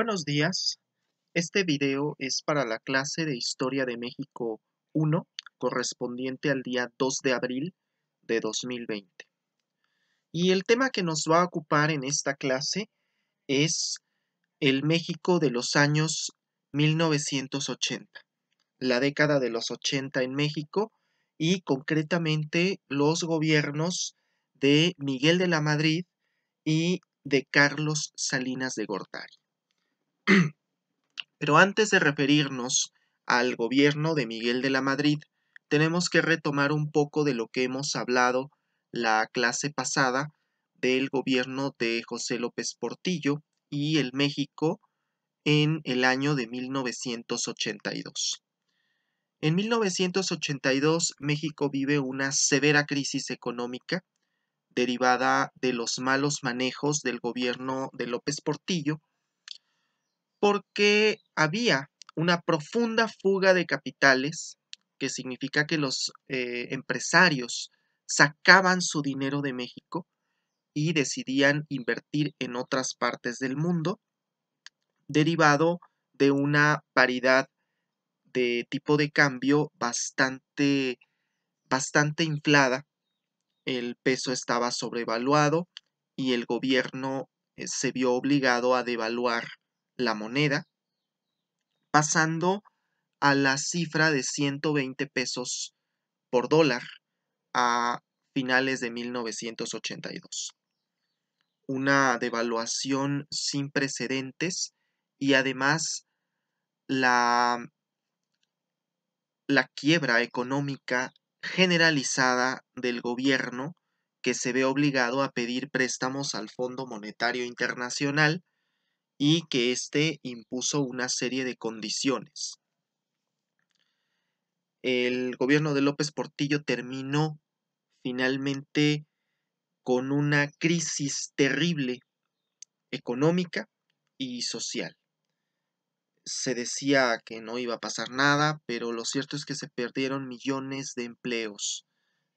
Buenos días. Este video es para la clase de Historia de México 1, correspondiente al día 2 de abril de 2020. Y el tema que nos va a ocupar en esta clase es el México de los años 1980, la década de los 80 en México y concretamente los gobiernos de Miguel de la Madrid y de Carlos Salinas de Gortari. Pero antes de referirnos al gobierno de Miguel de la Madrid, tenemos que retomar un poco de lo que hemos hablado la clase pasada del gobierno de José López Portillo y el México en el año de 1982. En 1982 México vive una severa crisis económica derivada de los malos manejos del gobierno de López Portillo porque había una profunda fuga de capitales, que significa que los eh, empresarios sacaban su dinero de México y decidían invertir en otras partes del mundo, derivado de una paridad de tipo de cambio bastante, bastante inflada. El peso estaba sobrevaluado y el gobierno eh, se vio obligado a devaluar la moneda, pasando a la cifra de 120 pesos por dólar a finales de 1982. Una devaluación sin precedentes y además la, la quiebra económica generalizada del gobierno que se ve obligado a pedir préstamos al Fondo Monetario Internacional y que éste impuso una serie de condiciones. El gobierno de López Portillo terminó finalmente con una crisis terrible económica y social. Se decía que no iba a pasar nada, pero lo cierto es que se perdieron millones de empleos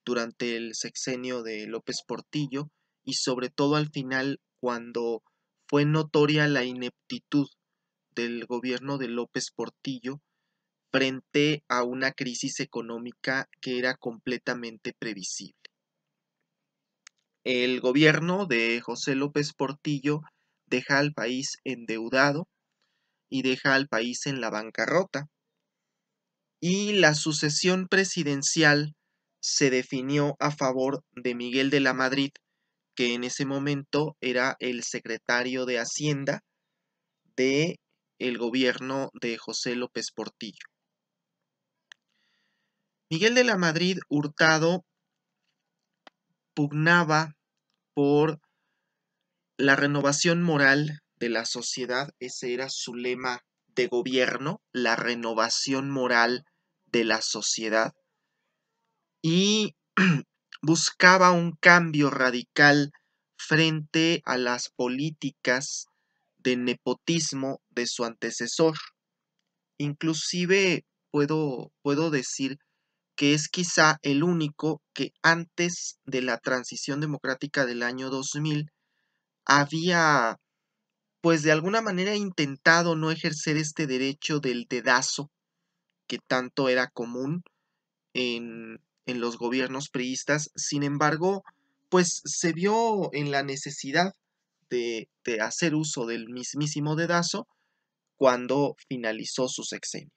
durante el sexenio de López Portillo y sobre todo al final cuando fue notoria la ineptitud del gobierno de López Portillo frente a una crisis económica que era completamente previsible. El gobierno de José López Portillo deja al país endeudado y deja al país en la bancarrota. Y la sucesión presidencial se definió a favor de Miguel de la Madrid, que en ese momento era el secretario de Hacienda de el gobierno de José López Portillo. Miguel de la Madrid Hurtado pugnaba por la renovación moral de la sociedad, ese era su lema de gobierno, la renovación moral de la sociedad. Y buscaba un cambio radical frente a las políticas de nepotismo de su antecesor. Inclusive puedo, puedo decir que es quizá el único que antes de la transición democrática del año 2000 había, pues de alguna manera, intentado no ejercer este derecho del dedazo que tanto era común en, en los gobiernos priistas, sin embargo, pues se vio en la necesidad de, de hacer uso del mismísimo dedazo cuando finalizó su sexenio.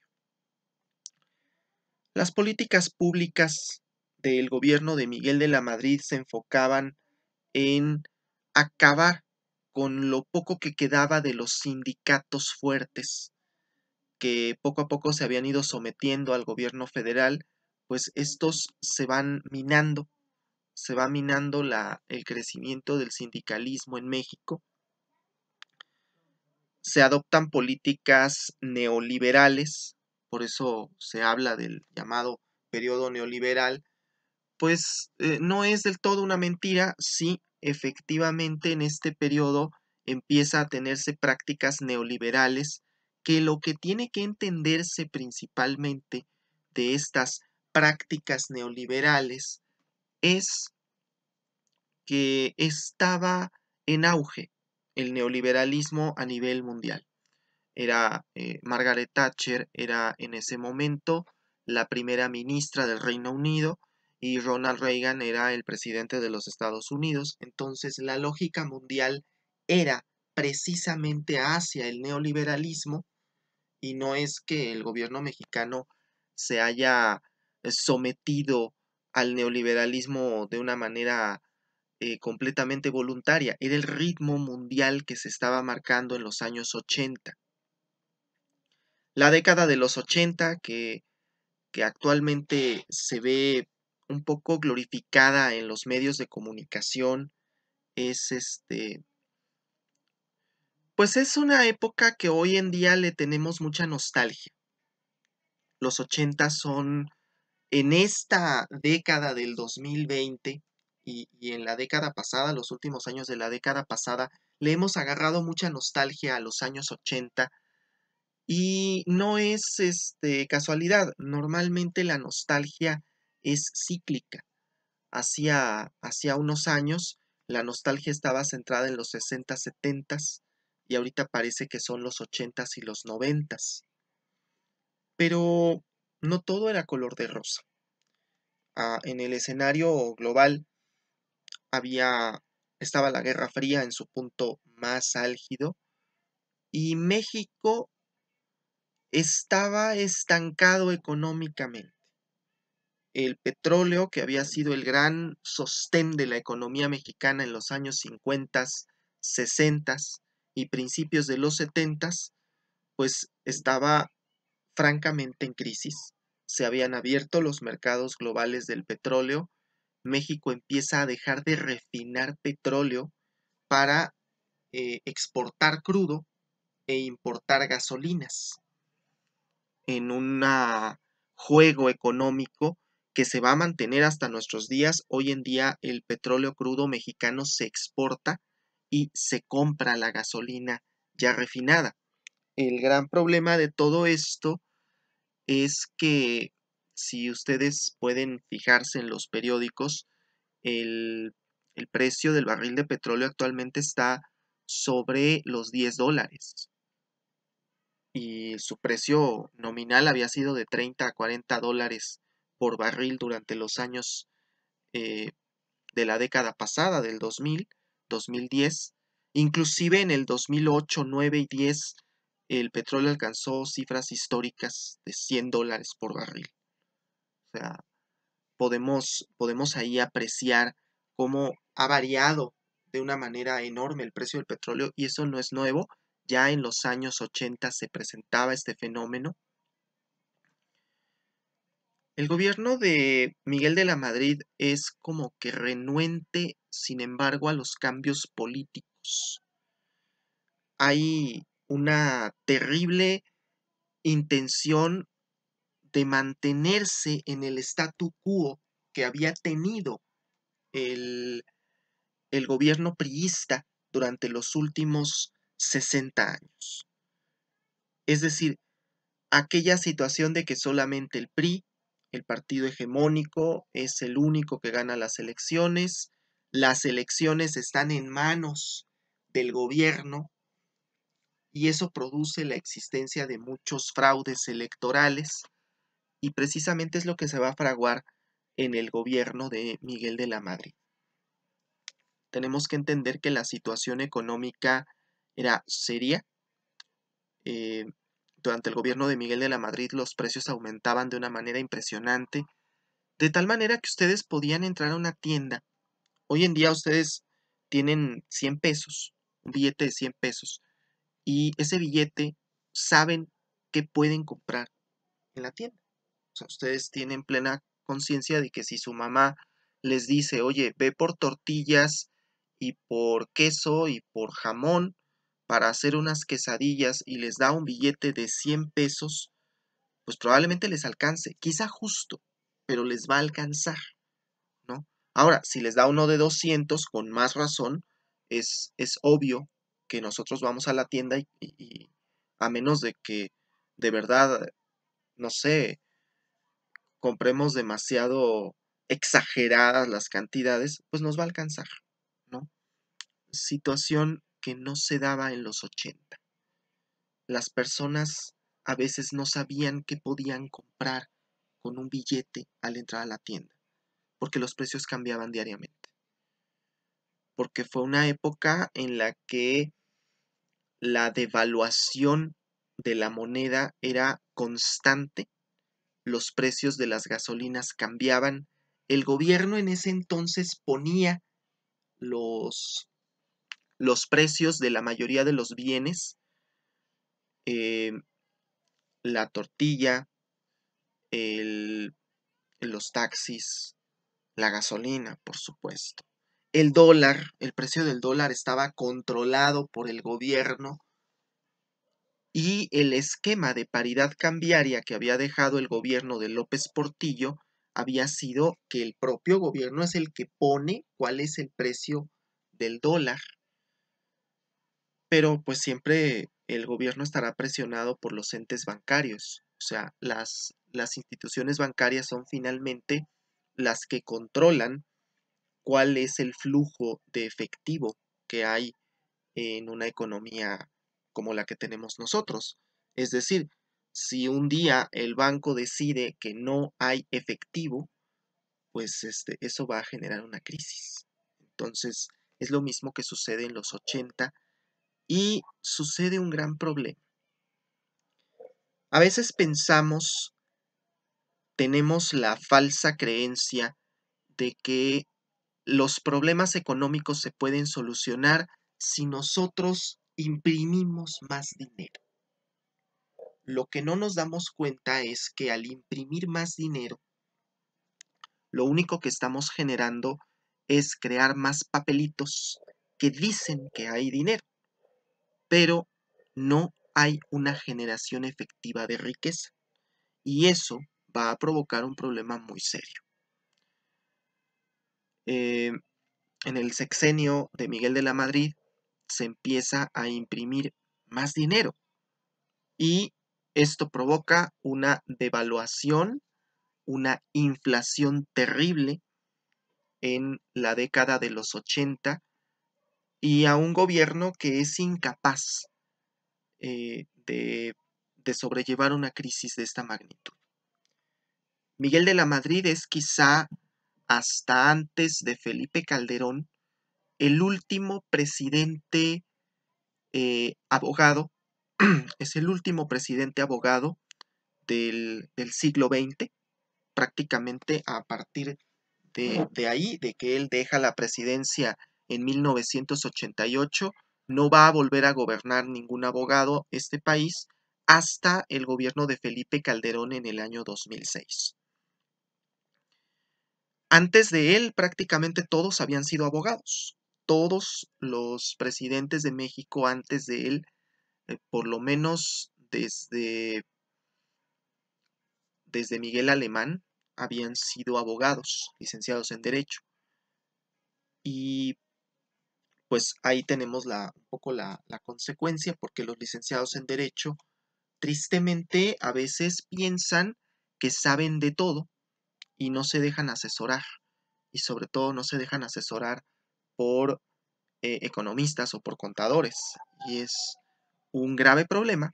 Las políticas públicas del gobierno de Miguel de la Madrid se enfocaban en acabar con lo poco que quedaba de los sindicatos fuertes que poco a poco se habían ido sometiendo al gobierno federal pues estos se van minando, se va minando la, el crecimiento del sindicalismo en México. Se adoptan políticas neoliberales, por eso se habla del llamado periodo neoliberal, pues eh, no es del todo una mentira si efectivamente en este periodo empieza a tenerse prácticas neoliberales que lo que tiene que entenderse principalmente de estas prácticas neoliberales es que estaba en auge el neoliberalismo a nivel mundial. Era eh, Margaret Thatcher, era en ese momento la primera ministra del Reino Unido y Ronald Reagan era el presidente de los Estados Unidos. Entonces la lógica mundial era precisamente hacia el neoliberalismo y no es que el gobierno mexicano se haya sometido al neoliberalismo de una manera eh, completamente voluntaria. Era el ritmo mundial que se estaba marcando en los años 80. La década de los 80, que, que actualmente se ve un poco glorificada en los medios de comunicación, es este, pues es una época que hoy en día le tenemos mucha nostalgia. Los 80 son en esta década del 2020 y, en la década pasada, los últimos años de la década pasada, le hemos agarrado mucha nostalgia a los años 80 y no es este, casualidad, normalmente la nostalgia es cíclica. Hacía unos años la nostalgia estaba centrada en los 60, 70 y ahorita parece que son los 80 y los 90. Pero no todo era color de rosa. Ah, en el escenario global había, estaba la Guerra Fría en su punto más álgido y México estaba estancado económicamente. El petróleo, que había sido el gran sostén de la economía mexicana en los años 50, 60 y principios de los 70, pues estaba francamente en crisis. Se habían abierto los mercados globales del petróleo. México empieza a dejar de refinar petróleo para eh, exportar crudo e importar gasolinas en un juego económico que se va a mantener hasta nuestros días. Hoy en día el petróleo crudo mexicano se exporta y se compra la gasolina ya refinada. El gran problema de todo esto es que si ustedes pueden fijarse en los periódicos, el, precio del barril de petróleo actualmente está sobre los 10 dólares. Y su precio nominal había sido de 30 a 40 dólares por barril durante los años eh, de la década pasada, del 2000, 2010. Inclusive en el 2008, 9 y 10 el petróleo alcanzó cifras históricas de 100 dólares por barril. O sea, podemos, podemos ahí apreciar cómo ha variado de una manera enorme el precio del petróleo y eso no es nuevo. Ya en los años 80 se presentaba este fenómeno. El gobierno de Miguel de la Madrid es como que renuente, sin embargo, a los cambios políticos. Hay una terrible intención de mantenerse en el statu quo que había tenido el, el gobierno priista durante los últimos 60 años. Es decir, aquella situación de que solamente el PRI, el partido hegemónico, es el único que gana las elecciones, las elecciones están en manos del gobierno y eso produce la existencia de muchos fraudes electorales y precisamente es lo que se va a fraguar en el gobierno de Miguel de la Madrid. Tenemos que entender que la situación económica era seria. Eh, durante el gobierno de Miguel de la Madrid los precios aumentaban de una manera impresionante, de tal manera que ustedes podían entrar a una tienda. Hoy en día ustedes tienen 100 pesos, un billete de 100 pesos, y ese billete saben que pueden comprar en la tienda. O sea, ustedes tienen plena conciencia de que si su mamá les dice, oye, ve por tortillas y por queso y por jamón para hacer unas quesadillas y les da un billete de 100 pesos, pues probablemente les alcance, quizá justo, pero les va a alcanzar, ¿no? Ahora, si les da uno de 200, con más razón, es, es obvio que nosotros vamos a la tienda y, a menos de que de verdad, no sé, compremos demasiado exageradas las cantidades, pues nos va a alcanzar, ¿no? Situación que no se daba en los 80. Las personas a veces no sabían qué podían comprar con un billete al entrar a la tienda, porque los precios cambiaban diariamente. Porque fue una época en la que la devaluación de la moneda era constante, los precios de las gasolinas cambiaban, el gobierno en ese entonces ponía los, precios de la mayoría de los bienes, eh, la tortilla, los taxis, la gasolina, por supuesto el dólar, el precio del dólar estaba controlado por el gobierno y el esquema de paridad cambiaria que había dejado el gobierno de López Portillo había sido que el propio gobierno es el que pone cuál es el precio del dólar. Pero pues siempre el gobierno estará presionado por los entes bancarios. O sea, las, las instituciones bancarias son finalmente las que controlan cuál es el flujo de efectivo que hay en una economía como la que tenemos nosotros. Es decir, si un día el banco decide que no hay efectivo, pues este, eso va a generar una crisis. Entonces, es lo mismo que sucede en los 80 y sucede un gran problema. A veces pensamos, tenemos la falsa creencia de que los problemas económicos se pueden solucionar si nosotros imprimimos más dinero. Lo que no nos damos cuenta es que al imprimir más dinero, lo único que estamos generando es crear más papelitos que dicen que hay dinero, pero no hay una generación efectiva de riqueza. Y eso va a provocar un problema muy serio. Eh, en el sexenio de Miguel de la Madrid se empieza a imprimir más dinero y esto provoca una devaluación, una inflación terrible en la década de los 80 y a un gobierno que es incapaz eh, de sobrellevar una crisis de esta magnitud. Miguel de la Madrid es quizá hasta antes de Felipe Calderón, el último presidente eh, abogado, es el último presidente abogado del, siglo XX, prácticamente a partir de, de ahí, de que él deja la presidencia en 1988, no va a volver a gobernar ningún abogado este país hasta el gobierno de Felipe Calderón en el año 2006. Antes de él prácticamente todos habían sido abogados. Todos los presidentes de México antes de él, eh, por lo menos desde, desde Miguel Alemán, habían sido abogados, licenciados en Derecho. Y pues ahí tenemos la, un poco la, la, consecuencia, porque los licenciados en Derecho tristemente a veces piensan que saben de todo y no se dejan asesorar y sobre todo no se dejan asesorar por eh, economistas o por contadores y es un grave problema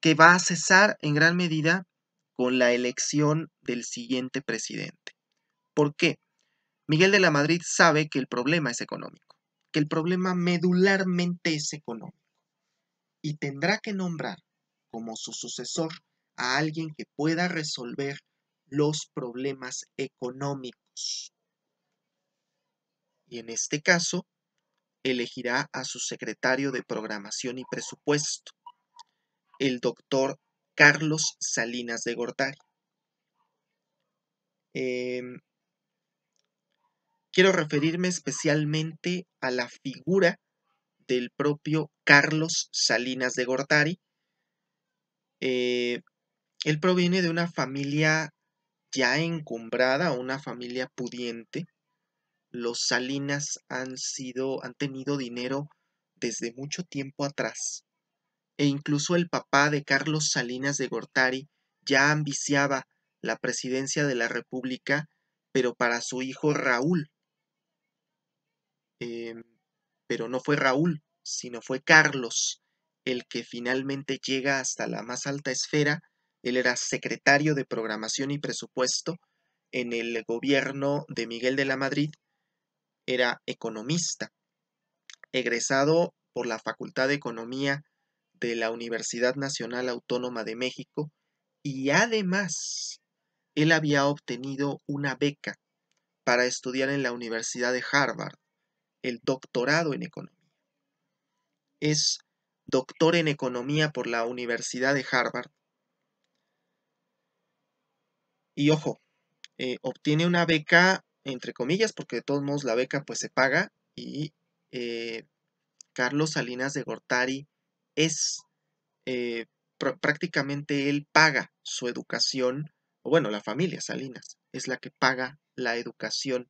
que va a cesar en gran medida con la elección del siguiente presidente. ¿Por qué? Miguel de la Madrid sabe que el problema es económico, que el problema medularmente es económico y tendrá que nombrar como su sucesor a alguien que pueda resolver los problemas económicos. Y en este caso, elegirá a su secretario de Programación y Presupuesto, el doctor Carlos Salinas de Gortari. Em, quiero referirme especialmente a la figura del propio Carlos Salinas de Gortari. Eh, él proviene de una familia ya encumbrada, una familia pudiente. Los Salinas han sido, han tenido dinero desde mucho tiempo atrás. E incluso el papá de Carlos Salinas de Gortari ya ambiciaba la presidencia de la República, pero para su hijo Raúl. Em, pero no fue Raúl, sino fue Carlos el que finalmente llega hasta la más alta esfera él era secretario de Programación y Presupuesto en el gobierno de Miguel de la Madrid. Era economista, egresado por la Facultad de Economía de la Universidad Nacional Autónoma de México y además él había obtenido una beca para estudiar en la Universidad de Harvard, el doctorado en economía. Es doctor en economía por la Universidad de Harvard y ojo, eh, obtiene una beca, entre comillas, porque de todos modos la beca pues se paga y eh, Carlos Salinas de Gortari es eh, prácticamente él paga su educación, o bueno, la familia Salinas es la que paga la educación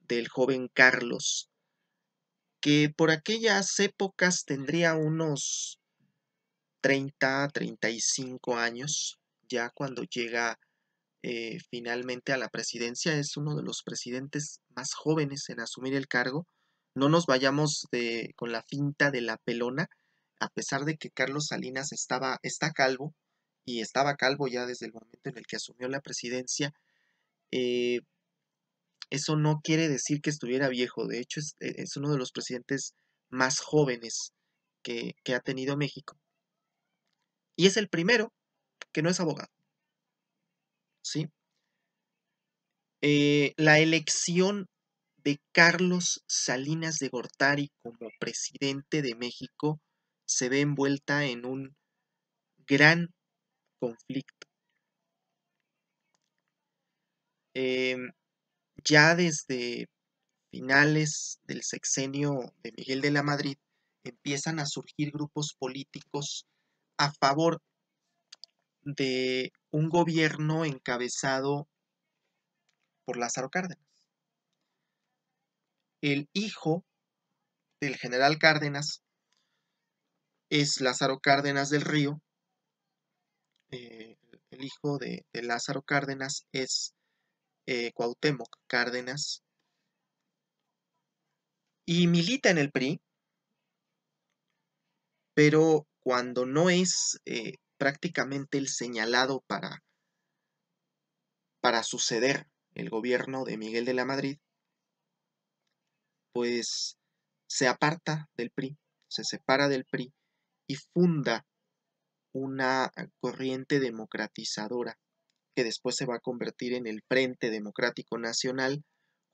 del joven Carlos, que por aquellas épocas tendría unos 30, 35 años, ya cuando llega eh, finalmente a la presidencia. Es uno de los presidentes más jóvenes en asumir el cargo. No nos vayamos de, con la finta de la pelona, a pesar de que Carlos Salinas estaba, está calvo y estaba calvo ya desde el momento en el que asumió la presidencia. Eh, eso no quiere decir que estuviera viejo. De hecho, es, e, uno de los presidentes más jóvenes que ha tenido México. Y es el primero que no es abogado. Eh, la elección de Carlos Salinas de Gortari como presidente de México se ve envuelta en un gran conflicto. Em, ya desde finales del sexenio de Miguel de la Madrid empiezan a surgir grupos políticos a favor de un gobierno encabezado por Lázaro Cárdenas. El hijo del general Cárdenas es Lázaro Cárdenas del Río. Eh, el hijo de, Lázaro Cárdenas es eh, Cuauhtémoc Cárdenas. Y milita en el PRI, pero cuando no es eh, prácticamente el señalado para, para suceder el gobierno de Miguel de la Madrid, pues se aparta del PRI, se separa del PRI y funda una corriente democratizadora que después se va a convertir en el Frente Democrático Nacional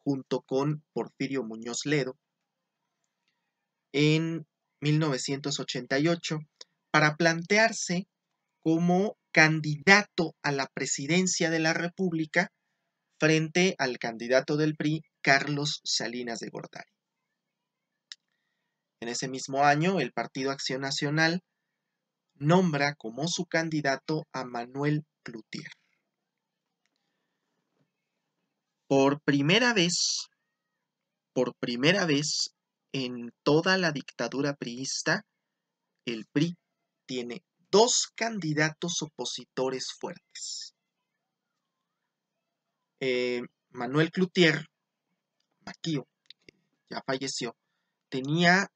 junto con Porfirio Muñoz Ledo en 1988 para plantearse como candidato a la presidencia de la República frente al candidato del PRI, Carlos Salinas de Gortari. En ese mismo año, el Partido Acción Nacional nombra como su candidato a Manuel Plutier. Por primera vez, por primera vez en toda la dictadura priista, el PRI tiene dos candidatos opositores fuertes. Eh, Manuel Cloutier, Maquío, ya falleció, tenía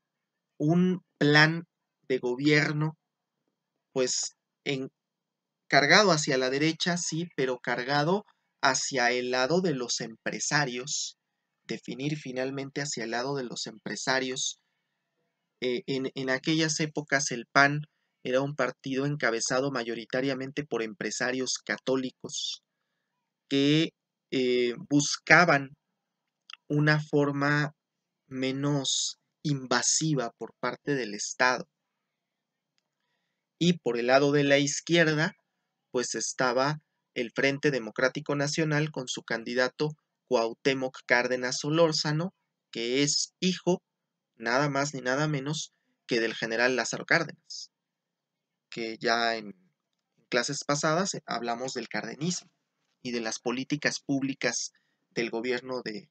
un plan de gobierno, pues en, cargado hacia la derecha, sí, pero cargado hacia el lado de los empresarios, definir finalmente hacia el lado de los empresarios. Eh, en, en aquellas épocas el PAN era un partido encabezado mayoritariamente por empresarios católicos que eh, buscaban una forma menos invasiva por parte del Estado. Y por el lado de la izquierda, pues estaba el Frente Democrático Nacional con su candidato Cuauhtémoc Cárdenas Olórzano, que es hijo, nada más ni nada menos, que del general Lázaro Cárdenas ya en clases pasadas eh, hablamos del cardenismo y de las políticas públicas del gobierno de,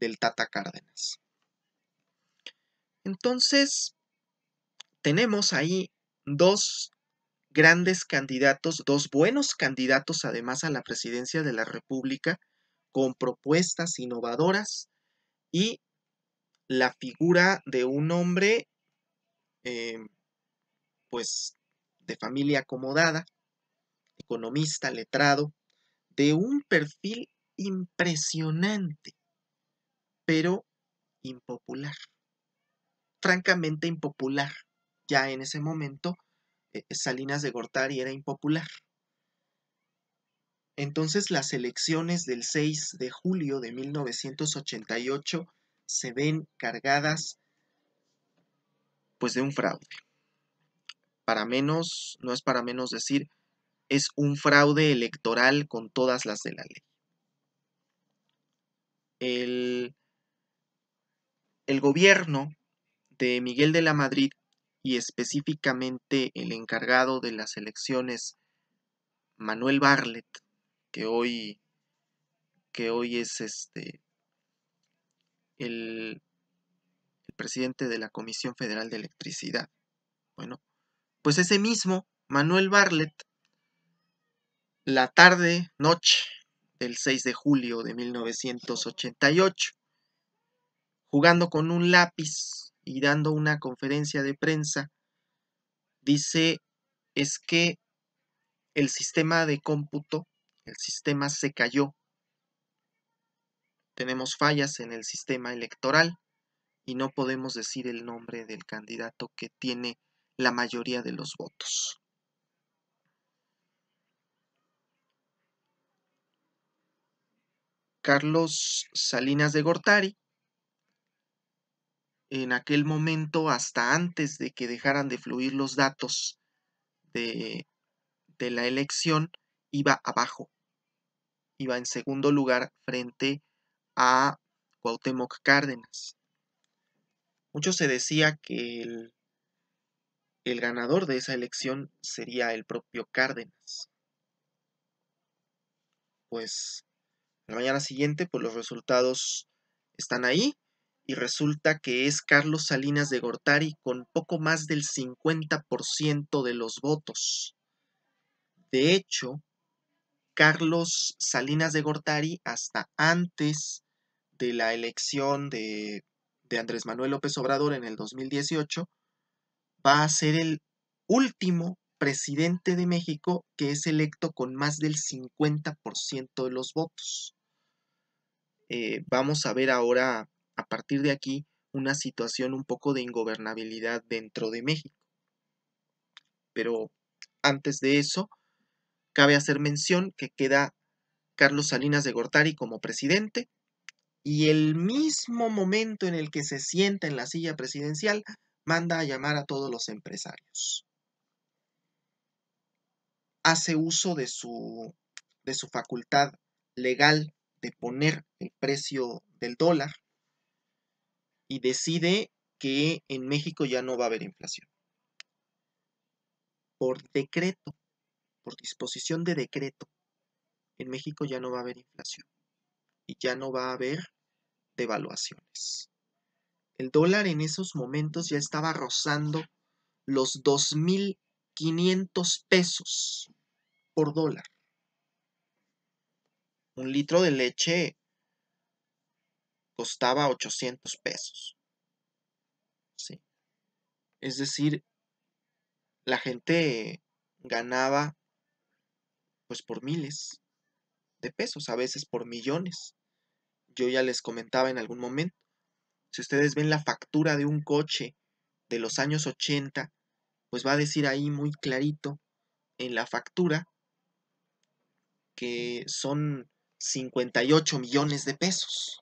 del Tata Cárdenas. Entonces, tenemos ahí dos grandes candidatos, dos buenos candidatos además a la presidencia de la República, con propuestas innovadoras y la figura de un hombre, eh, pues, de familia acomodada, economista letrado, de un perfil impresionante, pero impopular, francamente impopular. Ya en ese momento, eh, Salinas de Gortari era impopular. Entonces las elecciones del 6 de julio de 1988 se ven cargadas pues de un fraude para menos, no es para menos decir, es un fraude electoral con todas las de la ley. El, gobierno de Miguel de la Madrid y específicamente el encargado de las elecciones, Manuel Barlet, que hoy, que hoy es este, el, el presidente de la Comisión Federal de Electricidad. Bueno, pues ese mismo Manuel Barlet, la tarde, noche del 6 de julio de 1988, jugando con un lápiz y dando una conferencia de prensa, dice es que el sistema de cómputo, el sistema se cayó. Tenemos fallas en el sistema electoral y no podemos decir el nombre del candidato que tiene la mayoría de los votos. Carlos Salinas de Gortari, en aquel momento, hasta antes de que dejaran de fluir los datos de, la elección, iba abajo, iba en segundo lugar frente a Cuauhtémoc Cárdenas. Mucho se decía que el el ganador de esa elección sería el propio Cárdenas. Pues la mañana siguiente, pues los resultados están ahí y resulta que es Carlos Salinas de Gortari con poco más del 50% de los votos. De hecho, Carlos Salinas de Gortari, hasta antes de la elección de, de Andrés Manuel López Obrador en el 2018, va a ser el último presidente de México que es electo con más del 50% de los votos. Eh, vamos a ver ahora, a partir de aquí, una situación un poco de ingobernabilidad dentro de México. Pero antes de eso, cabe hacer mención que queda Carlos Salinas de Gortari como presidente y el mismo momento en el que se sienta en la silla presidencial, manda a llamar a todos los empresarios. Hace uso de su, de su facultad legal de poner el precio del dólar y decide que en México ya no va a haber inflación. Por decreto, por disposición de decreto, en México ya no va a haber inflación y ya no va a haber devaluaciones. El dólar en esos momentos ya estaba rozando los 2.500 pesos por dólar. Un litro de leche costaba 800 pesos. Es decir, la gente ganaba pues por miles de pesos, a veces por millones. Yo ya les comentaba en algún momento si ustedes ven la factura de un coche de los años 80, pues va a decir ahí muy clarito en la factura que son 58 millones de pesos.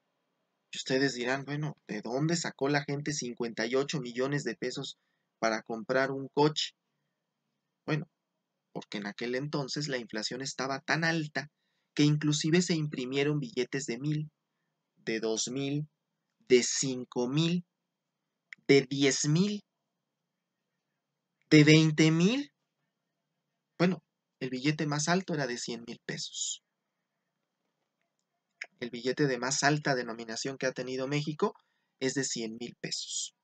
Y ustedes dirán, bueno, ¿de dónde sacó la gente 58 millones de pesos para comprar un coche? Bueno, porque en aquel entonces la inflación estaba tan alta que inclusive se imprimieron billetes de mil, de dos mil, de 5 mil, de 10 mil, de 20 mil. Bueno, el billete más alto era de 100 mil pesos. El billete de más alta denominación que ha tenido México es de 100 mil pesos.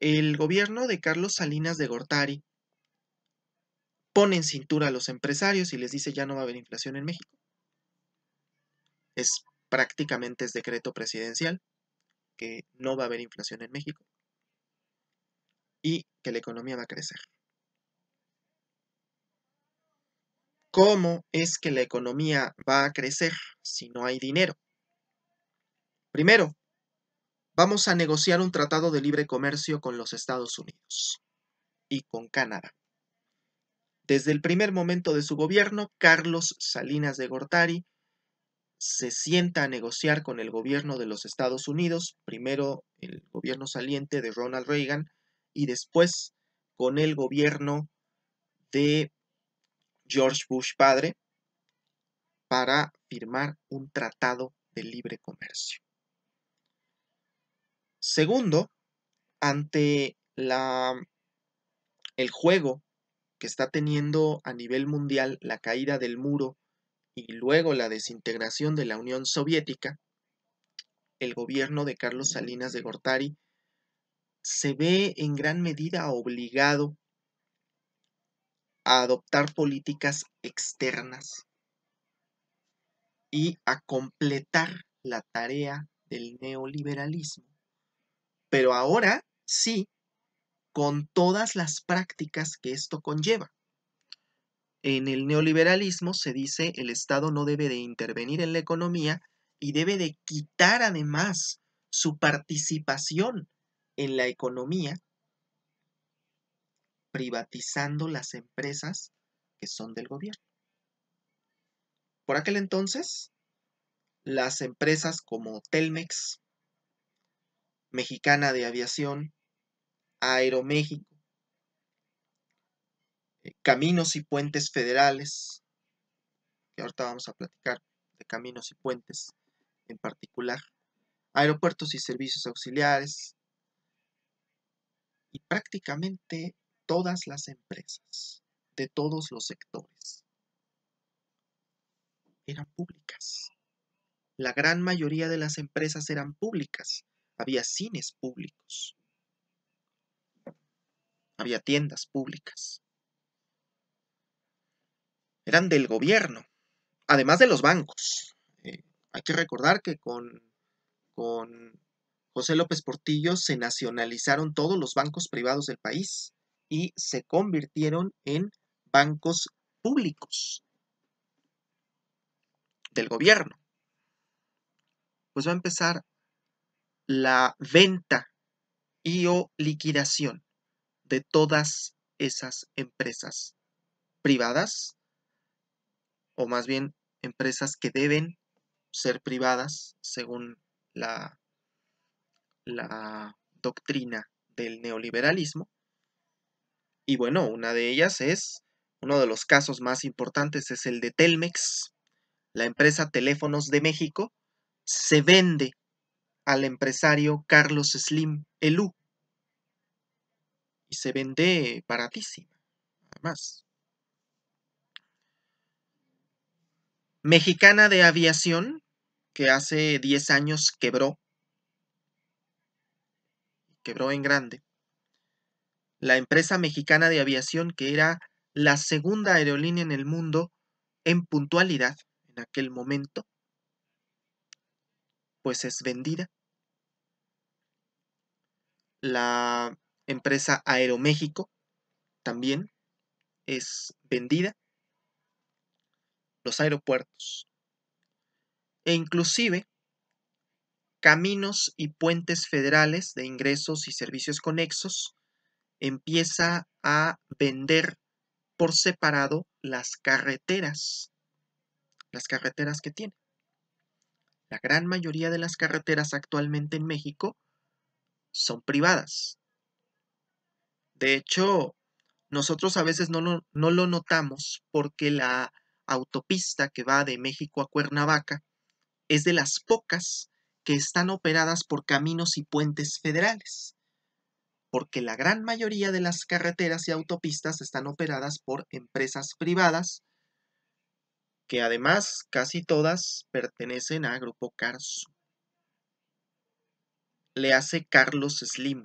El gobierno de Carlos Salinas de Gortari pone en cintura a los empresarios y les dice ya no va a haber inflación en México. Es prácticamente es decreto presidencial, que no va a haber inflación en México y que la economía va a crecer. ¿Cómo es que la economía va a crecer si no hay dinero? Primero, vamos a negociar un tratado de libre comercio con los Estados Unidos y con Canadá. Desde el primer momento de su gobierno, Carlos Salinas de Gortari se sienta a negociar con el gobierno de los Estados Unidos, primero el gobierno saliente de Ronald Reagan y después con el gobierno de George Bush padre para firmar un tratado de libre comercio. Segundo, ante la, el juego que está teniendo a nivel mundial la caída del muro y luego la desintegración de la Unión Soviética, el gobierno de Carlos Salinas de Gortari se ve en gran medida obligado a adoptar políticas externas y a completar la tarea del neoliberalismo. Pero ahora sí, con todas las prácticas que esto conlleva. En el neoliberalismo se dice el Estado no debe de intervenir en la economía y debe de quitar además su participación en la economía, privatizando las empresas que son del gobierno. Por aquel entonces, las empresas como Telmex, Mexicana de Aviación, Aeroméxico, eh, caminos y puentes federales, que ahorita vamos a platicar de caminos y puentes en particular, aeropuertos y servicios auxiliares, y prácticamente todas las empresas de todos los sectores eran públicas. La gran mayoría de las empresas eran públicas. Había cines públicos. Había tiendas públicas eran del gobierno, además de los bancos. Eh, hay que recordar que con, con José López Portillo se nacionalizaron todos los bancos privados del país y se convirtieron en bancos públicos del gobierno. Pues va a empezar la venta y o liquidación de todas esas empresas privadas o más bien empresas que deben ser privadas según la, doctrina del neoliberalismo. Y bueno, una de ellas es, uno de los casos más importantes es el de Telmex, la empresa Teléfonos de México, se vende al empresario Carlos Slim Elú. Y se vende baratísima, además. Mexicana de Aviación, que hace 10 años quebró. Quebró en grande. La empresa mexicana de aviación, que era la segunda aerolínea en el mundo en puntualidad en aquel momento, pues es vendida. La empresa Aeroméxico también es vendida los aeropuertos e inclusive caminos y puentes federales de ingresos y servicios conexos, empieza a vender por separado las carreteras, las carreteras que tiene. La gran mayoría de las carreteras actualmente en México son privadas. De hecho, nosotros a veces no lo, no lo notamos porque la autopista que va de México a Cuernavaca es de las pocas que están operadas por caminos y puentes federales, porque la gran mayoría de las carreteras y autopistas están operadas por empresas privadas, que además casi todas pertenecen a Grupo Carso. Le hace Carlos Slim.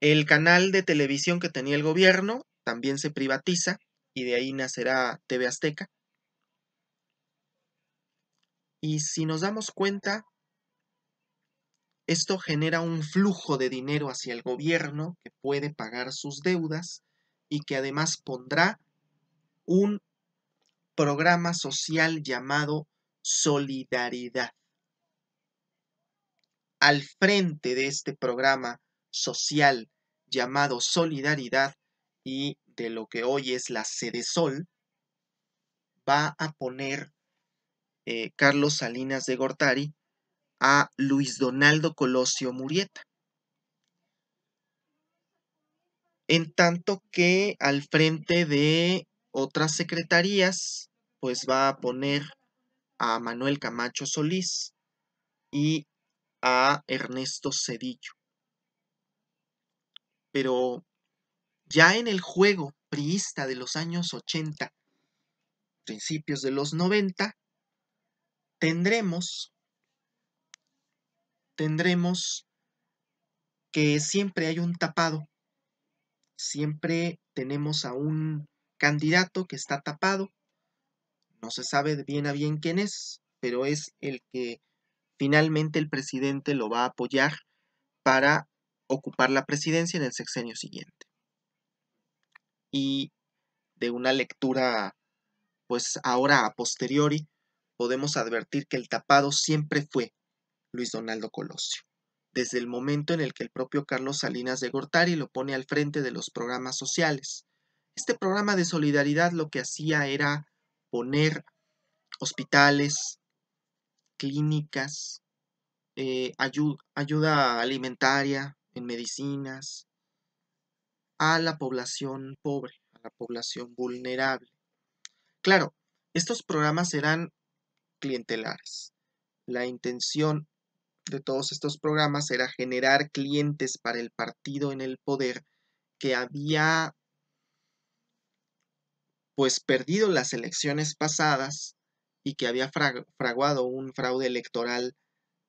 El canal de televisión que tenía el gobierno también se privatiza y de ahí nacerá TV Azteca. Y si nos damos cuenta, esto genera un flujo de dinero hacia el gobierno que puede pagar sus deudas y que además pondrá un programa social llamado Solidaridad. Al frente de este programa social llamado Solidaridad y de lo que hoy es la Sede Sol, va a poner eh, Carlos Salinas de Gortari a Luis Donaldo Colosio Murieta. En tanto que al frente de otras secretarías, pues va a poner a Manuel Camacho Solís y a Ernesto Cedillo. Pero ya en el juego priista de los años 80, principios de los 90, tendremos, tendremos que siempre hay un tapado, siempre tenemos a un candidato que está tapado, no se sabe bien a bien quién es, pero es el que finalmente el presidente lo va a apoyar para ocupar la presidencia en el sexenio siguiente y de una lectura, pues ahora a posteriori, podemos advertir que el tapado siempre fue Luis Donaldo Colosio, desde el momento en el que el propio Carlos Salinas de Gortari lo pone al frente de los programas sociales. Este programa de solidaridad lo que hacía era poner hospitales, clínicas, eh, ayuda alimentaria en medicinas, a la población pobre, a la población vulnerable. Claro, estos programas serán clientelares. La intención de todos estos programas era generar clientes para el partido en el poder que había pues perdido las elecciones pasadas y que había fraguado un fraude electoral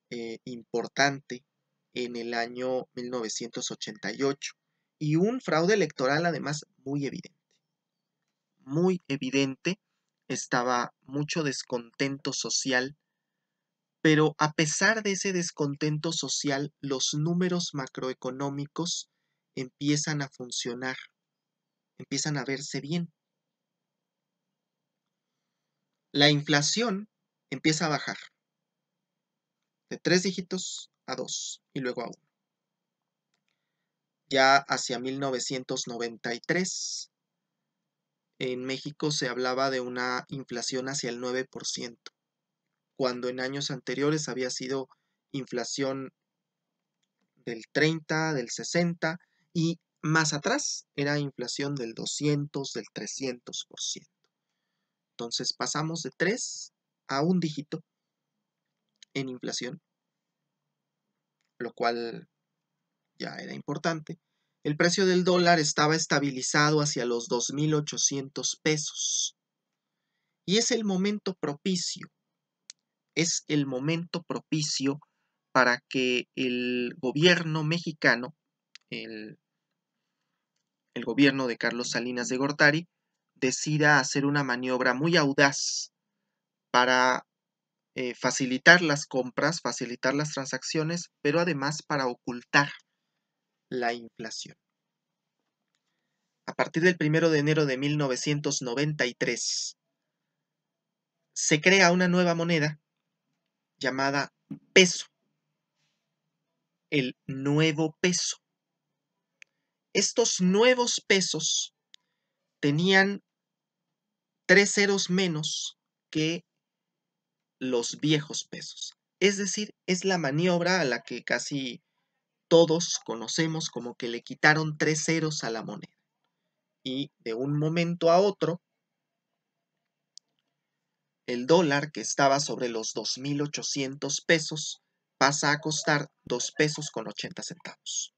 eh, importante en el año 1988 y un fraude electoral además muy evidente. Muy evidente, estaba mucho descontento social, pero a pesar de ese descontento social, los números macroeconómicos empiezan a funcionar, empiezan a verse bien. La inflación empieza a bajar de tres dígitos a dos y luego a uno ya hacia 1993, en México se hablaba de una inflación hacia el 9%, cuando en años anteriores había sido inflación del 30, del 60 y más atrás era inflación del 200, del 300%. Entonces pasamos de 3 a un dígito en inflación, lo cual ya era importante, el precio del dólar estaba estabilizado hacia los 2.800 pesos. Y es el momento propicio, es el momento propicio para que el gobierno mexicano, el, gobierno de Carlos Salinas de Gortari, decida hacer una maniobra muy audaz para eh, facilitar las compras, facilitar las transacciones, pero además para ocultar la inflación. A partir del 1 de enero de 1993, se crea una nueva moneda llamada peso, el nuevo peso. Estos nuevos pesos tenían tres ceros menos que los viejos pesos. Es decir, es la maniobra a la que casi todos conocemos como que le quitaron tres ceros a la moneda. Y de un momento a otro, el dólar que estaba sobre los 2.800 pesos pasa a costar 2 pesos con 80 centavos.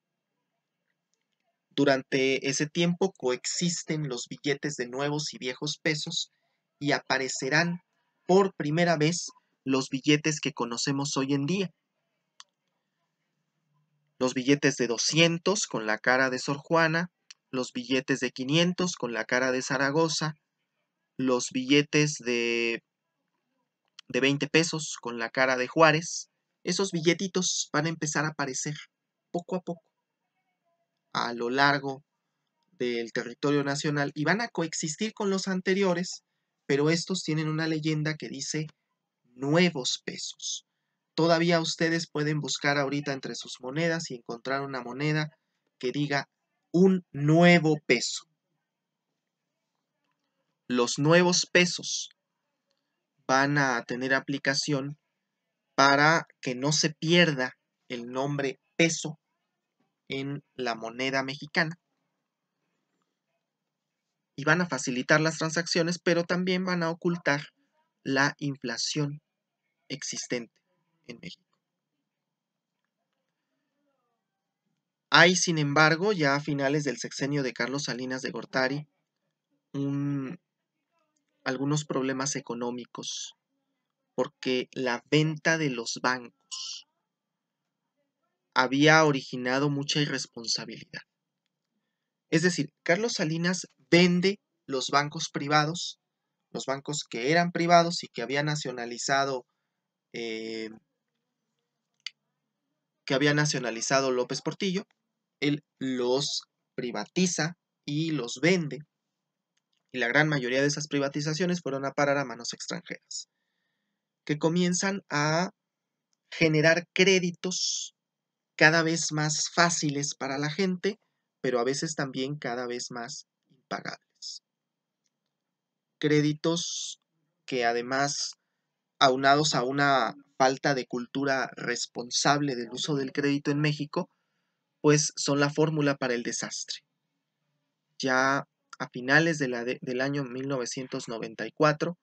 Durante ese tiempo coexisten los billetes de nuevos y viejos pesos y aparecerán por primera vez los billetes que conocemos hoy en día, los billetes de 200 con la cara de Sor Juana, los billetes de 500 con la cara de Zaragoza, los billetes de, de 20 pesos con la cara de Juárez. Esos billetitos van a empezar a aparecer poco a poco a lo largo del territorio nacional y van a coexistir con los anteriores, pero estos tienen una leyenda que dice nuevos pesos. Todavía ustedes pueden buscar ahorita entre sus monedas y encontrar una moneda que diga un nuevo peso. Los nuevos pesos van a tener aplicación para que no se pierda el nombre peso en la moneda mexicana. Y van a facilitar las transacciones, pero también van a ocultar la inflación existente en México. Hay, sin embargo, ya a finales del sexenio de Carlos Salinas de Gortari, algunos problemas económicos, porque la venta de los bancos había originado mucha irresponsabilidad. Es decir, Carlos Salinas vende los bancos privados, los bancos que eran privados y que había nacionalizado eh, que había nacionalizado López Portillo, él los privatiza y los vende. Y la gran mayoría de esas privatizaciones fueron a parar a manos extranjeras, que comienzan a generar créditos cada vez más fáciles para la gente, pero a veces también cada vez más impagables. Créditos que además, aunados a una falta de cultura responsable del uso del crédito en México, pues son la fórmula para el desastre. Ya a finales del año 1994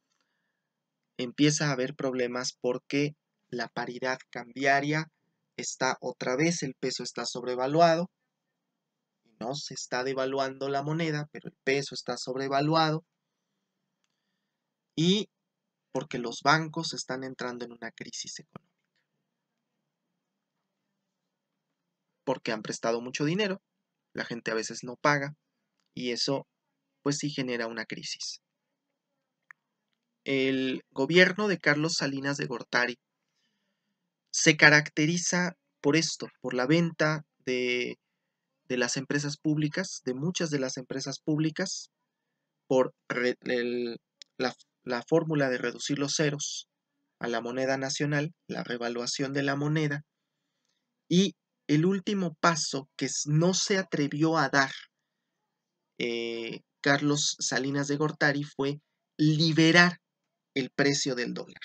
empieza a haber problemas porque la paridad cambiaria está otra vez, el peso está sobrevaluado, no se está devaluando la moneda, pero el peso está sobrevaluado y porque los bancos están entrando en una crisis económica. Porque han prestado mucho dinero, la gente a veces no paga y eso pues sí genera una crisis. El gobierno de Carlos Salinas de Gortari se caracteriza por esto, por la venta de, de las empresas públicas, de muchas de las empresas públicas, por la la fórmula de reducir los ceros a la moneda nacional, la revaluación de la moneda, y el último paso que no se atrevió a dar eh, Carlos Salinas de Gortari fue liberar el precio del dólar.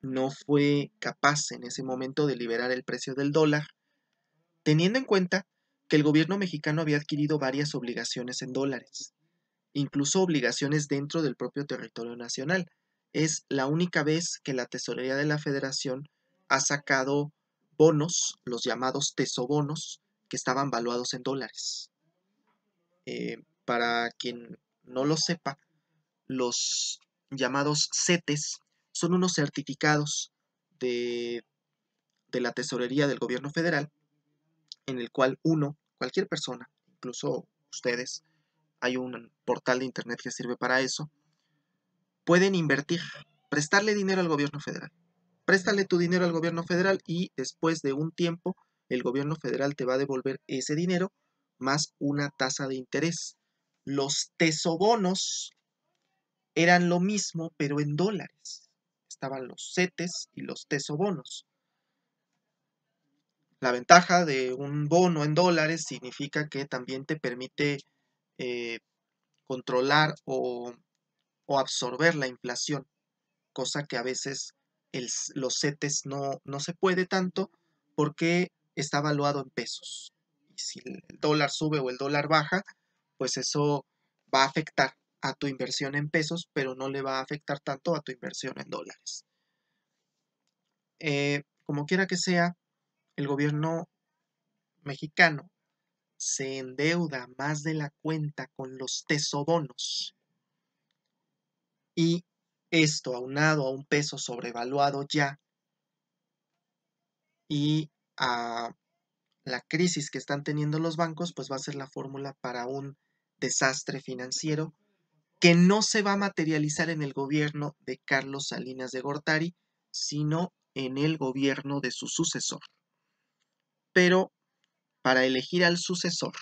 No fue capaz en ese momento de liberar el precio del dólar, teniendo en cuenta que el gobierno mexicano había adquirido varias obligaciones en dólares incluso obligaciones dentro del propio territorio nacional. Es la única vez que la Tesorería de la Federación ha sacado bonos, los llamados tesobonos, que estaban valuados en dólares. Eh, para quien no lo sepa, los llamados CETES son unos certificados de, de la tesorería del gobierno federal en el cual uno, cualquier persona, incluso ustedes, hay un portal de internet que sirve para eso, pueden invertir, prestarle dinero al gobierno federal. Préstale tu dinero al gobierno federal y después de un tiempo el gobierno federal te va a devolver ese dinero más una tasa de interés. Los tesobonos eran lo mismo, pero en dólares. Estaban los CETES y los tesobonos. La ventaja de un bono en dólares significa que también te permite eh, controlar o, absorber la inflación, cosa que a veces los CETES no, no se puede tanto porque está valuado en pesos. Y si el dólar sube o el dólar baja, pues eso va a afectar a tu inversión en pesos, pero no le va a afectar tanto a tu inversión en dólares. Eh, como quiera que sea, el gobierno mexicano se endeuda más de la cuenta con los tesobonos. Y esto aunado a un peso sobrevaluado ya y a la crisis que están teniendo los bancos, pues va a ser la fórmula para un desastre financiero que no se va a materializar en el gobierno de Carlos Salinas de Gortari, sino en el gobierno de su sucesor. Pero para elegir al sucesor.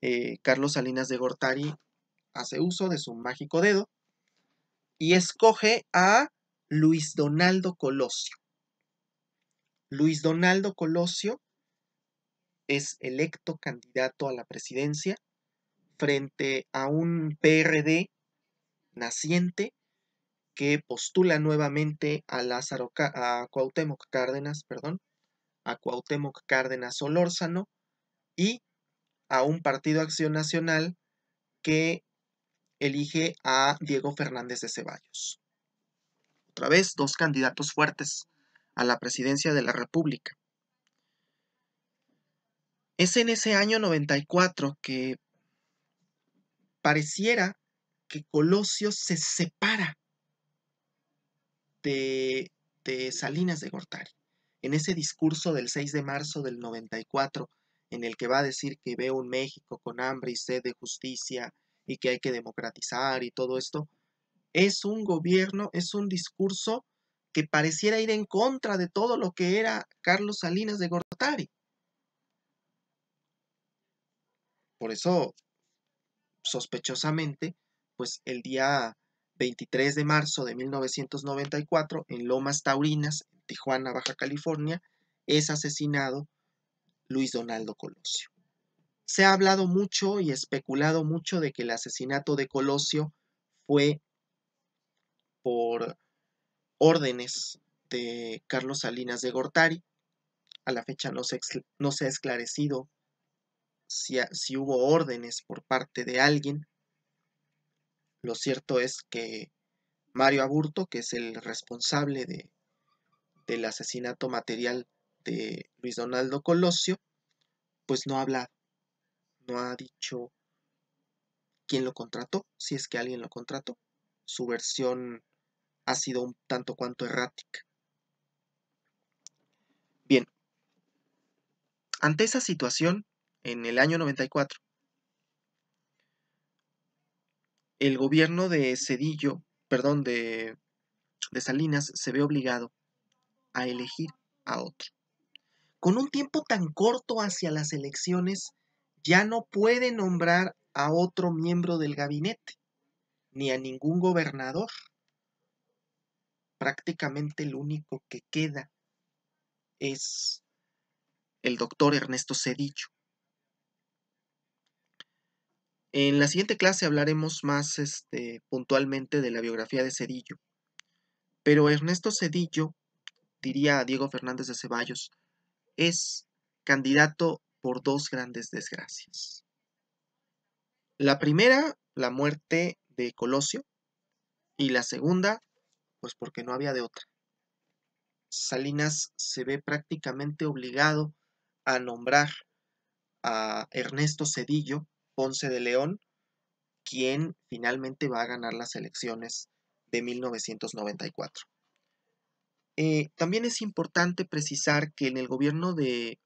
Eh, Carlos Salinas de Gortari hace uso de su mágico dedo y escoge a Luis Donaldo Colosio. Luis Donaldo Colosio es electo candidato a la presidencia frente a un PRD naciente que postula nuevamente a Lázaro a Cuauhtémoc Cárdenas, perdón, a Cuauhtémoc Cárdenas Olórzano y a un partido Acción Nacional que elige a Diego Fernández de Ceballos. Otra vez, dos candidatos fuertes a la presidencia de la República. Es en ese año 94 que pareciera que Colosio se separa de, de Salinas de Gortari en ese discurso del 6 de marzo del 94, en el que va a decir que ve un México con hambre y sed de justicia y que hay que democratizar y todo esto, es un gobierno, es un discurso que pareciera ir en contra de todo lo que era Carlos Salinas de Gortari. Por eso, sospechosamente, pues el día 23 de marzo de 1994, en Lomas Taurinas, Tijuana, Baja California, es asesinado Luis Donaldo Colosio. Se ha hablado mucho y especulado mucho de que el asesinato de Colosio fue por órdenes de Carlos Salinas de Gortari. A la fecha no se, no se ha esclarecido si, hubo órdenes por parte de alguien. Lo cierto es que Mario Aburto, que es el responsable de, del asesinato material de Luis Donaldo Colosio, pues no habla, no ha dicho quién lo contrató, si es que alguien lo contrató. Su versión ha sido un tanto cuanto errática. Bien, ante esa situación, en el año 94, el gobierno de Cedillo, perdón, de Salinas, se ve obligado a elegir a otro. Con un tiempo tan corto hacia las elecciones, ya no puede nombrar a otro miembro del gabinete, ni a ningún gobernador. Prácticamente el único que queda es el doctor Ernesto Cedillo. En la siguiente clase hablaremos más este, puntualmente de la biografía de Cedillo, pero Ernesto Cedillo diría Diego Fernández de Ceballos, es candidato por dos grandes desgracias. La primera, la muerte de Colosio, y la segunda, pues porque no había de otra. Salinas se ve prácticamente obligado a nombrar a Ernesto Cedillo Ponce de León, quien finalmente va a ganar las elecciones de 1994. Eh, también es importante precisar que en el gobierno de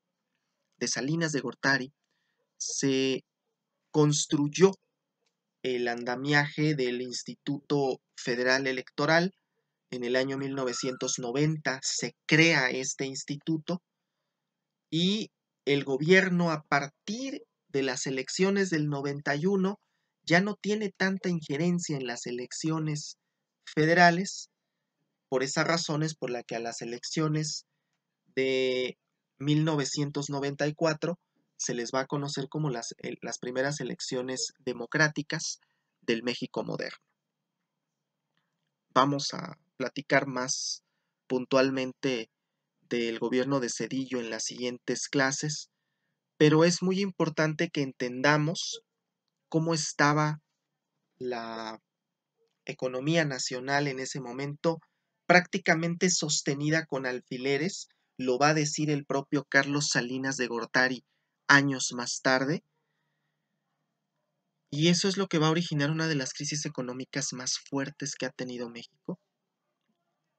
Salinas de Gortari se construyó el andamiaje del Instituto Federal Electoral. En el año 1990 se crea este instituto y el gobierno a partir de las elecciones del 91 ya no tiene tanta injerencia en las elecciones federales por esas razones por la que a las elecciones de 1994 se les va a conocer como las, eh, las primeras elecciones democráticas del México moderno. Vamos a platicar más puntualmente del gobierno de Cedillo en las siguientes clases, pero es muy importante que entendamos cómo estaba la economía nacional en ese momento prácticamente sostenida con alfileres, lo va a decir el propio Carlos Salinas de Gortari años más tarde. Y eso es lo que va a originar una de las crisis económicas más fuertes que ha tenido México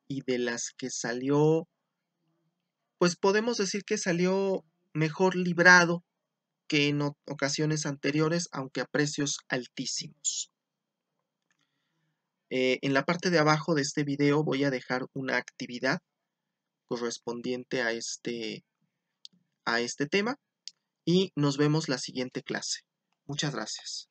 y de las que salió, pues podemos decir que salió mejor librado que en ocasiones anteriores, aunque a precios altísimos. Eh, en la parte de abajo de este video voy a dejar una actividad correspondiente a este, a este tema y nos vemos la siguiente clase. Muchas gracias.